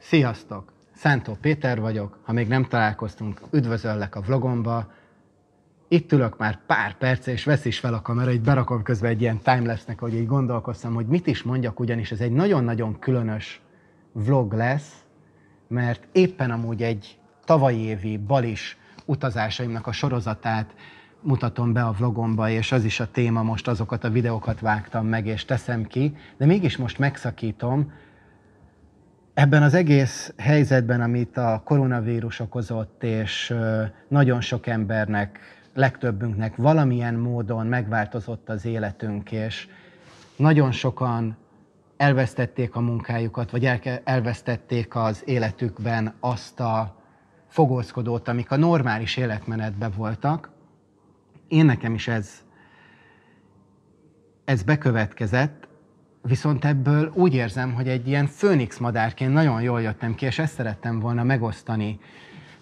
Sziasztok! Szántó Péter vagyok, ha még nem találkoztunk, üdvözöllek a vlogomba. Itt ülök már pár perc, és vesz is fel a kamera, így berakom közben egy ilyen timelapse-nek, hogy így gondolkoztam, hogy mit is mondjak, ugyanis ez egy nagyon-nagyon különös vlog lesz, mert éppen amúgy egy tavalyi évi balis utazásaimnak a sorozatát mutatom be a vlogomba, és az is a téma most, azokat a videókat vágtam meg, és teszem ki, de mégis most megszakítom, Ebben az egész helyzetben, amit a koronavírus okozott, és nagyon sok embernek, legtöbbünknek valamilyen módon megváltozott az életünk, és nagyon sokan elvesztették a munkájukat, vagy elvesztették az életükben azt a fogózkodót, amik a normális életmenetben voltak. Én nekem is ez, ez bekövetkezett, Viszont ebből úgy érzem, hogy egy ilyen főnix madárként nagyon jól jöttem ki, és ezt szerettem volna megosztani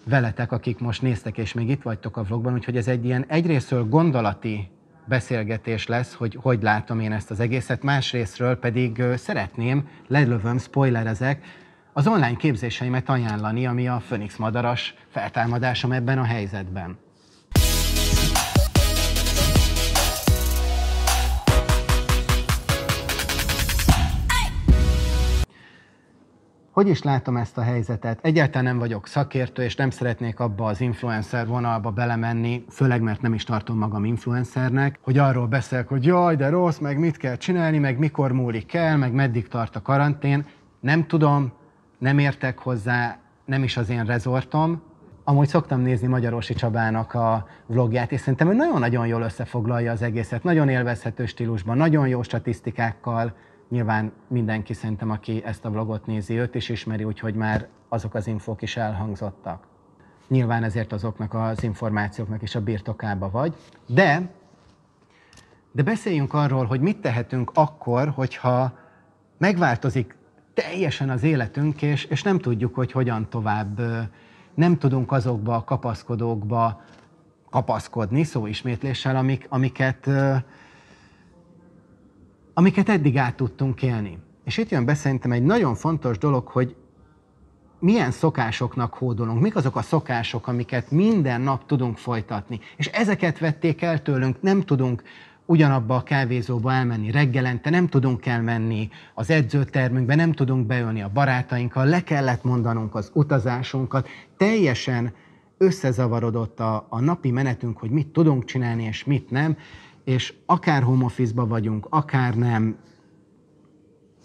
veletek, akik most néztek, és még itt vagytok a vlogban, úgyhogy ez egy ilyen egyrésztről gondolati beszélgetés lesz, hogy hogy látom én ezt az egészet, másrésztről pedig szeretném, lelövöm, spoilerezek, az online képzéseimet ajánlani, ami a Phoenix madaras feltámadásom ebben a helyzetben. hogy is látom ezt a helyzetet? Egyáltalán nem vagyok szakértő, és nem szeretnék abba az influencer vonalba belemenni, főleg mert nem is tartom magam influencernek, hogy arról beszélek, hogy jaj, de rossz, meg mit kell csinálni, meg mikor múlik el, meg meddig tart a karantén. Nem tudom, nem értek hozzá, nem is az én rezortom. Amúgy szoktam nézni Magyarorsi Csabának a vlogját, és szerintem ő nagyon-nagyon jól összefoglalja az egészet, nagyon élvezhető stílusban, nagyon jó statisztikákkal, Nyilván mindenki szerintem, aki ezt a vlogot nézi, őt is ismeri, úgyhogy már azok az infók is elhangzottak. Nyilván ezért azoknak az információknak is a birtokába vagy. De, de beszéljünk arról, hogy mit tehetünk akkor, hogyha megváltozik teljesen az életünk, és, és nem tudjuk, hogy hogyan tovább, nem tudunk azokba a kapaszkodókba kapaszkodni, szó ismétléssel, amik, amiket amiket eddig át tudtunk élni. És itt jön be szerintem egy nagyon fontos dolog, hogy milyen szokásoknak hódolunk, mik azok a szokások, amiket minden nap tudunk folytatni. És ezeket vették el tőlünk, nem tudunk ugyanabba a kávézóba elmenni reggelente, nem tudunk elmenni az edzőtermünkbe, nem tudunk beülni a barátainkkal, le kellett mondanunk az utazásunkat, teljesen összezavarodott a, a napi menetünk, hogy mit tudunk csinálni és mit nem, és akár home office vagyunk, akár nem,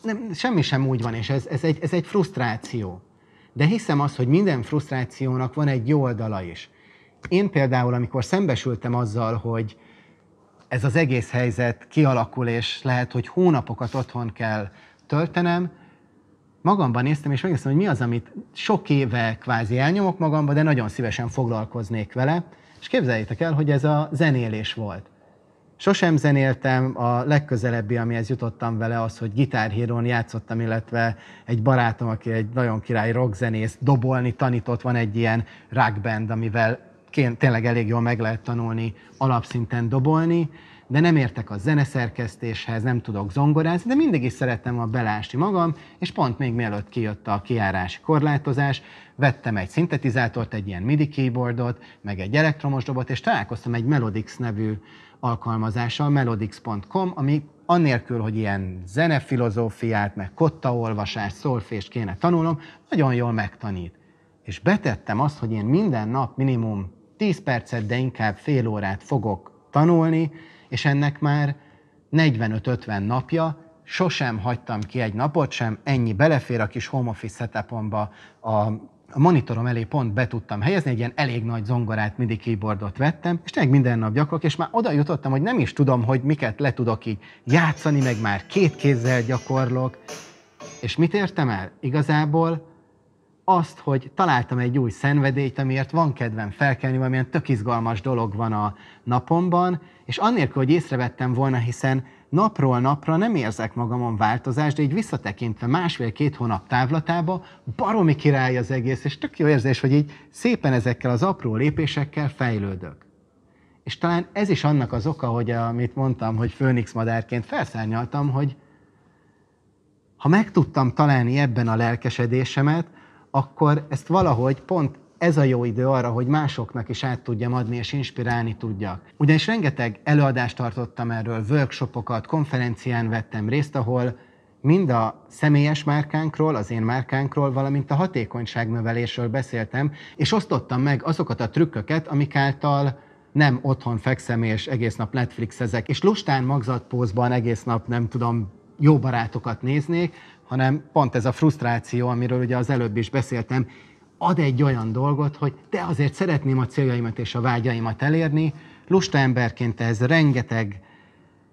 nem, semmi sem úgy van, és ez, ez, egy, ez egy frusztráció. De hiszem azt, hogy minden frusztrációnak van egy jó oldala is. Én például, amikor szembesültem azzal, hogy ez az egész helyzet kialakul, és lehet, hogy hónapokat otthon kell töltenem, magamban néztem, és megnéztem, hogy mi az, amit sok éve kvázi elnyomok magamba, de nagyon szívesen foglalkoznék vele, és képzeljétek el, hogy ez a zenélés volt. Sosem zenéltem, a legközelebbi, amihez jutottam vele, az, hogy gitárhíron játszottam, illetve egy barátom, aki egy nagyon király rockzenész, dobolni tanított, van egy ilyen rockband, amivel tényleg elég jól meg lehet tanulni alapszinten dobolni, de nem értek a zeneszerkesztéshez, nem tudok zongorázni, de mindig is szerettem a belásni magam, és pont még mielőtt kijött a kiárási korlátozás, vettem egy szintetizátort, egy ilyen MIDI keyboardot, meg egy elektromos dobot, és találkoztam egy Melodix nevű alkalmazása, a melodix.com, ami annélkül, hogy ilyen zenefilozófiát, meg kottaolvasást, szolfést kéne tanulnom, nagyon jól megtanít. És betettem azt, hogy én minden nap minimum 10 percet, de inkább fél órát fogok tanulni, és ennek már 45-50 napja, sosem hagytam ki egy napot sem, ennyi belefér a kis home office setupomba a a monitorom elé pont be tudtam helyezni, egy ilyen elég nagy zongorát, mindig keyboardot vettem, és tényleg minden nap gyakorlok, és már oda jutottam, hogy nem is tudom, hogy miket le tudok így játszani, meg már két kézzel gyakorlok. És mit értem el? Igazából azt, hogy találtam egy új szenvedélyt, amiért van kedvem felkelni, valamilyen tök izgalmas dolog van a napomban, és annélkül, hogy észrevettem volna, hiszen napról napra nem érzek magamon változást, de így visszatekintve másfél-két hónap távlatába baromi király az egész, és tök jó érzés, hogy így szépen ezekkel az apró lépésekkel fejlődök. És talán ez is annak az oka, hogy amit mondtam, hogy főnix madárként felszárnyaltam, hogy ha meg tudtam találni ebben a lelkesedésemet, akkor ezt valahogy pont ez a jó idő arra, hogy másoknak is át tudjam adni és inspirálni tudjak. Ugyanis rengeteg előadást tartottam erről, workshopokat, konferencián vettem részt, ahol mind a személyes márkánkról, az én márkánkról, valamint a hatékonyság növelésről beszéltem, és osztottam meg azokat a trükköket, amik által nem otthon fekszem és egész nap Netflix ezek, és lustán magzatpózban egész nap nem tudom jó barátokat néznék, hanem pont ez a frusztráció, amiről ugye az előbb is beszéltem, ad egy olyan dolgot, hogy de azért szeretném a céljaimat és a vágyaimat elérni. Lusta emberként ez rengeteg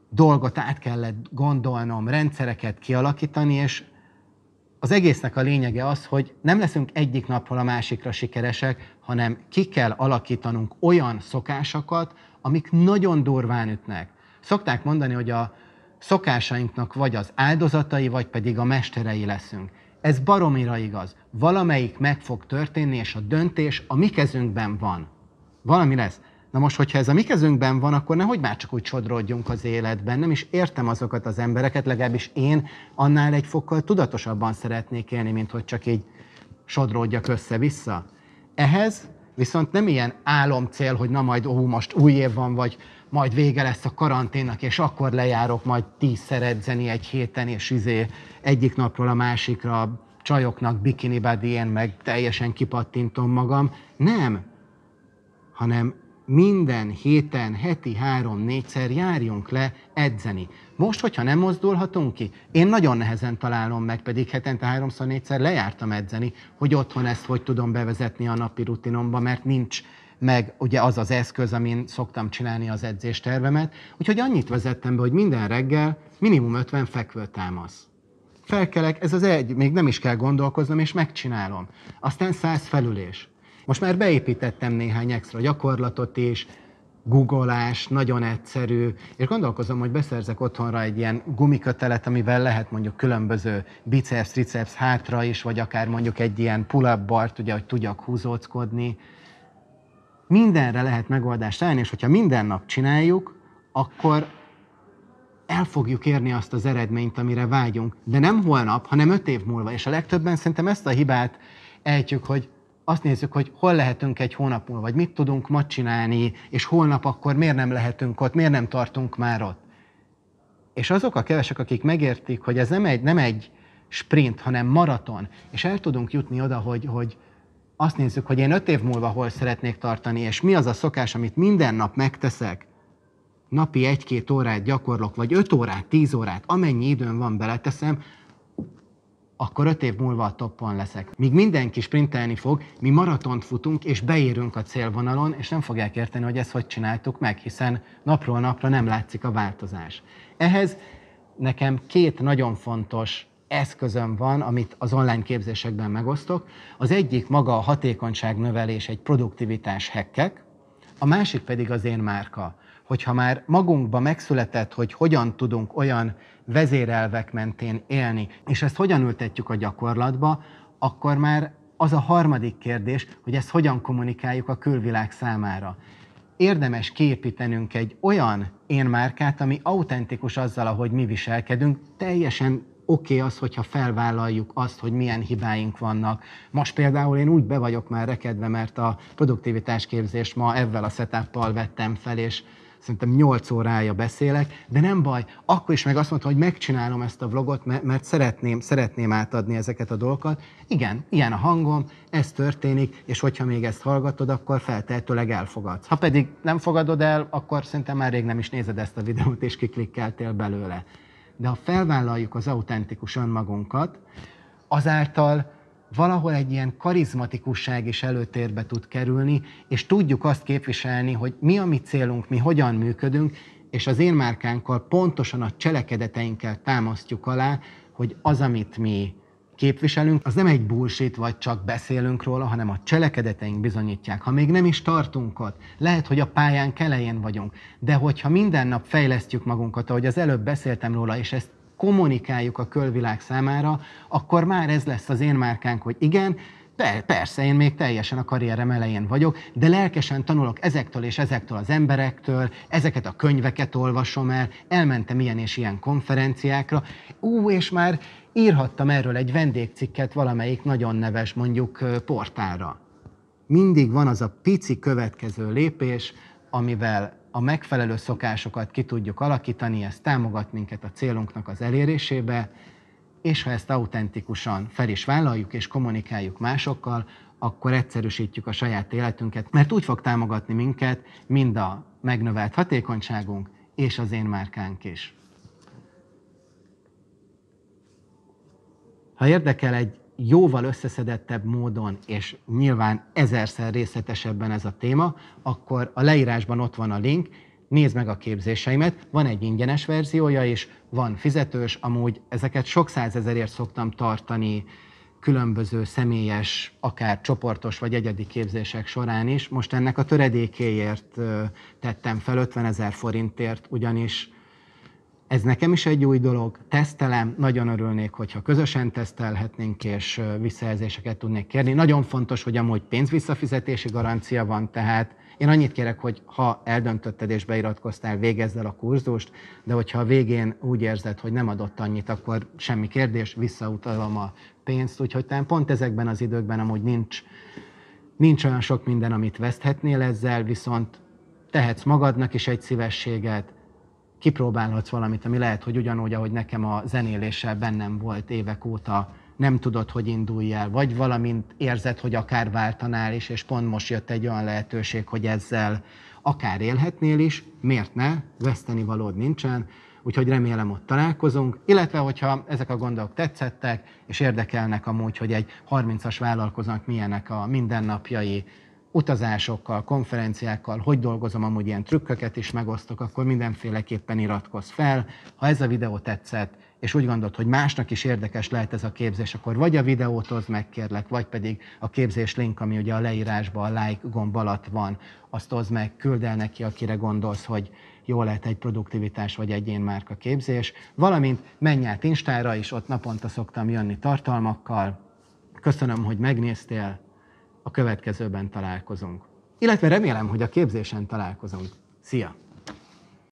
dolgot át kellett gondolnom, rendszereket kialakítani, és az egésznek a lényege az, hogy nem leszünk egyik napról a másikra sikeresek, hanem ki kell alakítanunk olyan szokásokat, amik nagyon durván ütnek. Szokták mondani, hogy a szokásainknak vagy az áldozatai, vagy pedig a mesterei leszünk. Ez baromira igaz. Valamelyik meg fog történni, és a döntés a mi kezünkben van. Valami lesz. Na most, hogyha ez a mi kezünkben van, akkor nehogy már csak úgy sodródjunk az életben. Nem is értem azokat az embereket, legalábbis én annál egy fokkal tudatosabban szeretnék élni, mint hogy csak így sodródjak össze-vissza. Ehhez viszont nem ilyen álomcél, hogy na majd ó, most új év van, vagy majd vége lesz a karanténnak, és akkor lejárok majd tízszer edzeni egy héten, és izé egyik napról a másikra csajoknak bikini badien, meg teljesen kipattintom magam. Nem, hanem minden héten, heti három-négyszer járjunk le edzeni. Most, hogyha nem mozdulhatunk ki, én nagyon nehezen találom meg, pedig hetente háromszor-négyszer lejártam edzeni, hogy otthon ezt hogy tudom bevezetni a napi rutinomba, mert nincs meg ugye az az eszköz, amin szoktam csinálni az edzéstervemet. Úgyhogy annyit vezettem be, hogy minden reggel minimum 50 fekvő támasz. Felkelek, ez az egy, még nem is kell gondolkoznom, és megcsinálom. Aztán 100 felülés. Most már beépítettem néhány extra gyakorlatot is, googolás, nagyon egyszerű, és gondolkozom, hogy beszerzek otthonra egy ilyen gumikötelet, amivel lehet mondjuk különböző biceps, triceps hátra is, vagy akár mondjuk egy ilyen pull-up bart, ugye, hogy tudjak húzóckodni, mindenre lehet megoldást találni, és hogyha minden nap csináljuk, akkor el fogjuk érni azt az eredményt, amire vágyunk. De nem holnap, hanem öt év múlva. És a legtöbben szerintem ezt a hibát ejtjük, hogy azt nézzük, hogy hol lehetünk egy hónap múlva, vagy mit tudunk ma csinálni, és holnap akkor miért nem lehetünk ott, miért nem tartunk már ott. És azok a kevesek, akik megértik, hogy ez nem egy, nem egy sprint, hanem maraton, és el tudunk jutni oda, hogy, hogy azt nézzük, hogy én öt év múlva hol szeretnék tartani, és mi az a szokás, amit minden nap megteszek, napi egy-két órát gyakorlok, vagy öt órát, tíz órát, amennyi időm van, beleteszem, akkor öt év múlva a toppon leszek. Míg mindenki sprintelni fog, mi maratont futunk, és beérünk a célvonalon, és nem fogják érteni, hogy ezt hogy csináltuk meg, hiszen napról napra nem látszik a változás. Ehhez nekem két nagyon fontos eszközöm van, amit az online képzésekben megosztok. Az egyik maga a hatékonyság növelés, egy produktivitás hekkek, a másik pedig az én márka. Hogyha már magunkba megszületett, hogy hogyan tudunk olyan vezérelvek mentén élni, és ezt hogyan ültetjük a gyakorlatba, akkor már az a harmadik kérdés, hogy ezt hogyan kommunikáljuk a külvilág számára. Érdemes képítenünk egy olyan énmárkát, ami autentikus azzal, ahogy mi viselkedünk, teljesen oké okay az, hogyha felvállaljuk azt, hogy milyen hibáink vannak. Most például én úgy be vagyok már rekedve, mert a produktivitásképzést ma ezzel a setup vettem fel, és szerintem 8 órája beszélek, de nem baj, akkor is meg azt mondta, hogy megcsinálom ezt a vlogot, mert szeretném, szeretném átadni ezeket a dolgokat. Igen, ilyen a hangom, ez történik, és hogyha még ezt hallgatod, akkor feltehetőleg elfogadsz. Ha pedig nem fogadod el, akkor szerintem már rég nem is nézed ezt a videót, és kiklikkeltél belőle de ha felvállaljuk az autentikus önmagunkat, azáltal valahol egy ilyen karizmatikusság is előtérbe tud kerülni, és tudjuk azt képviselni, hogy mi a mi célunk, mi hogyan működünk, és az én márkánkkal pontosan a cselekedeteinkkel támasztjuk alá, hogy az, amit mi képviselünk, az nem egy bullshit, vagy csak beszélünk róla, hanem a cselekedeteink bizonyítják. Ha még nem is tartunk ott, lehet, hogy a pályán kelején vagyunk, de hogyha minden nap fejlesztjük magunkat, ahogy az előbb beszéltem róla, és ezt kommunikáljuk a külvilág számára, akkor már ez lesz az én márkánk, hogy igen, Per, persze, én még teljesen a karrierem elején vagyok, de lelkesen tanulok ezektől és ezektől az emberektől, ezeket a könyveket olvasom el, elmentem ilyen és ilyen konferenciákra. Ú, és már írhattam erről egy vendégcikket valamelyik nagyon neves, mondjuk portálra. Mindig van az a pici következő lépés, amivel a megfelelő szokásokat ki tudjuk alakítani, ez támogat minket a célunknak az elérésébe, és ha ezt autentikusan fel is vállaljuk és kommunikáljuk másokkal, akkor egyszerűsítjük a saját életünket, mert úgy fog támogatni minket mind a megnövelt hatékonyságunk és az én márkánk is. Ha érdekel egy jóval összeszedettebb módon, és nyilván ezerszer részletesebben ez a téma, akkor a leírásban ott van a link, nézd meg a képzéseimet, van egy ingyenes verziója is, van fizetős, amúgy ezeket sok százezerért szoktam tartani különböző személyes, akár csoportos vagy egyedi képzések során is. Most ennek a töredékéért tettem fel 50 ezer forintért, ugyanis ez nekem is egy új dolog, tesztelem, nagyon örülnék, hogyha közösen tesztelhetnénk és visszajelzéseket tudnék kérni. Nagyon fontos, hogy amúgy pénzvisszafizetési garancia van, tehát én annyit kérek, hogy ha eldöntötted és beiratkoztál, végezz el a kurzust, de hogyha a végén úgy érzed, hogy nem adott annyit, akkor semmi kérdés, visszautalom a pénzt, úgyhogy talán pont ezekben az időkben amúgy nincs, nincs olyan sok minden, amit veszthetnél ezzel, viszont tehetsz magadnak is egy szívességet, kipróbálhatsz valamit, ami lehet, hogy ugyanúgy, ahogy nekem a zenéléssel bennem volt évek óta, nem tudod, hogy indulj el, vagy valamint érzed, hogy akár váltanál is, és pont most jött egy olyan lehetőség, hogy ezzel akár élhetnél is, miért ne, veszteni valód nincsen, úgyhogy remélem ott találkozunk, illetve hogyha ezek a gondok tetszettek, és érdekelnek amúgy, hogy egy 30-as vállalkozónak milyenek a mindennapjai, utazásokkal, konferenciákkal, hogy dolgozom, amúgy ilyen trükköket is megosztok, akkor mindenféleképpen iratkozz fel. Ha ez a videó tetszett, és úgy gondolt, hogy másnak is érdekes lehet ez a képzés, akkor vagy a videót oszd meg, kérlek, vagy pedig a képzés link, ami ugye a leírásban a like gomb alatt van, azt hozd meg, küld el neki, akire gondolsz, hogy jó lehet egy produktivitás vagy egyén márka képzés, valamint menj át Instára is, ott naponta szoktam jönni tartalmakkal. Köszönöm, hogy megnéztél, a következőben találkozunk. Illetve remélem, hogy a képzésen találkozunk. Szia!